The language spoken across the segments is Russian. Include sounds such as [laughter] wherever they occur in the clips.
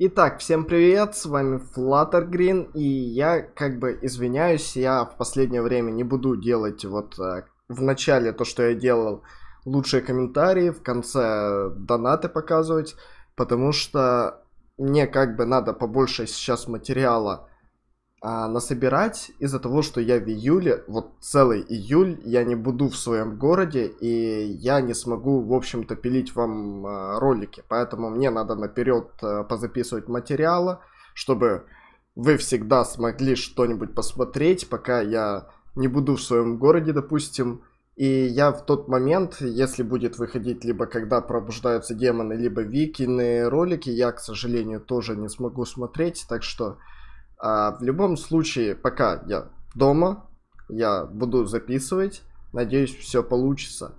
Итак, всем привет, с вами Green, и я как бы извиняюсь, я в последнее время не буду делать вот э, в начале то, что я делал, лучшие комментарии, в конце донаты показывать, потому что мне как бы надо побольше сейчас материала а, насобирать из-за того, что я в июле, вот целый июль, я не буду в своем городе, и я не смогу, в общем-то, пилить вам а, ролики. Поэтому мне надо наперед а, позаписывать материала, чтобы вы всегда смогли что-нибудь посмотреть, пока я не буду в своем городе, допустим. И я в тот момент, если будет выходить либо когда пробуждаются демоны, либо викины ролики, я, к сожалению, тоже не смогу смотреть, так что... А, в любом случае, пока я дома, я буду записывать. Надеюсь, все получится.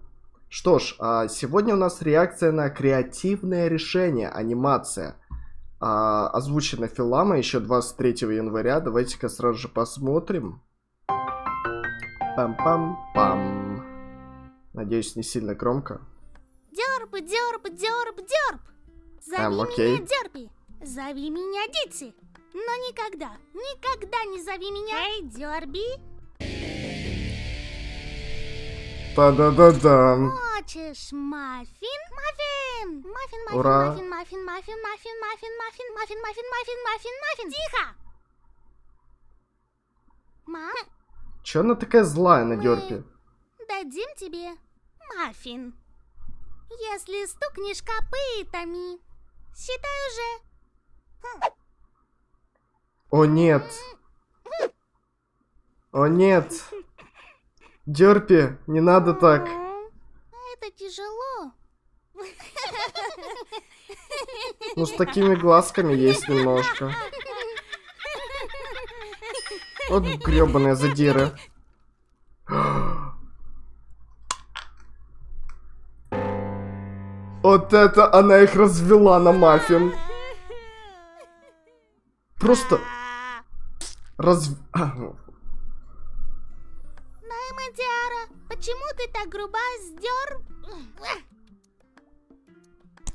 Что ж, а сегодня у нас реакция на креативное решение, анимация. А, озвучена Филама еще 23 января. Давайте-ка сразу же посмотрим. Пам-пам-пам. Надеюсь, не сильно громко. Дерп, дерп, дерп, дерп. Эм, Зови а, меня Дерпи. Зови меня Дитси. Но никогда, никогда не зови меня Эй, Дерби. Та-да-да-да. Хочешь маффин? Маффин! Маффин, маффин, Ура. маффин, маффин, маффин, маффин, маффин, маффин, маффин, маффин, маффин, маффин, маффин. Тихо! Мам? Чё она такая злая на Дерби? дадим тебе маффин. Если стукнешь копытами. Считай уже. О нет. О нет. Дерпи, не надо так. Это тяжело. Ну, с такими глазками есть немножко. Вот гребаные задиры. Вот это она их развела на маффин. Просто Разв- ну Мама Диара, почему ты так груба сдер...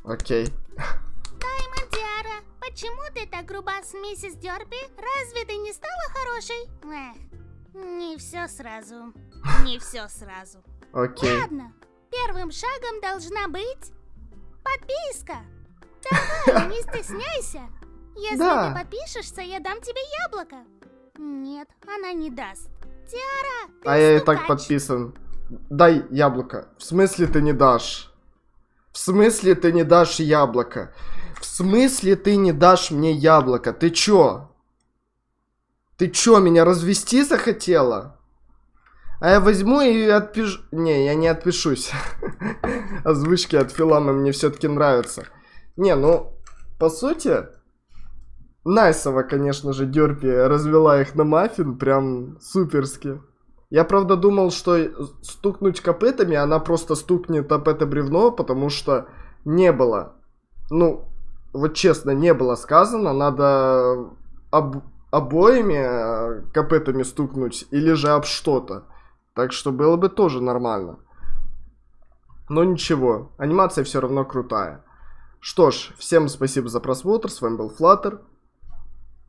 Окей. Тайма ну Диара, почему ты так груба с миссис Дерби? Разве ты не стала хорошей? Эх, не все сразу. Не все сразу. Окей. Ладно, первым шагом должна быть подписка. Давай, не стесняйся. Если да. ты подпишешься, я дам тебе яблоко. Нет, она не даст. Тиара, ты А я и так подписан. Дай яблоко. В смысле ты не дашь? В смысле ты не дашь яблоко? В смысле ты не дашь мне яблоко? Ты чё? Ты чё, меня развести захотела? А я возьму и отпишу... Не, я не отпишусь. [laughs] Озвучки от Филана мне все таки нравятся. Не, ну, по сути, Найсова, конечно же, Дерпи развела их на маффин, прям суперски. Я, правда, думал, что стукнуть копытами, она просто стукнет об это бревно, потому что не было. Ну, вот честно, не было сказано, надо об, обоими э, копытами стукнуть или же об что-то. Так что было бы тоже нормально. Но ничего, анимация все равно крутая. Что ж, всем спасибо за просмотр, с вами был Флаттер.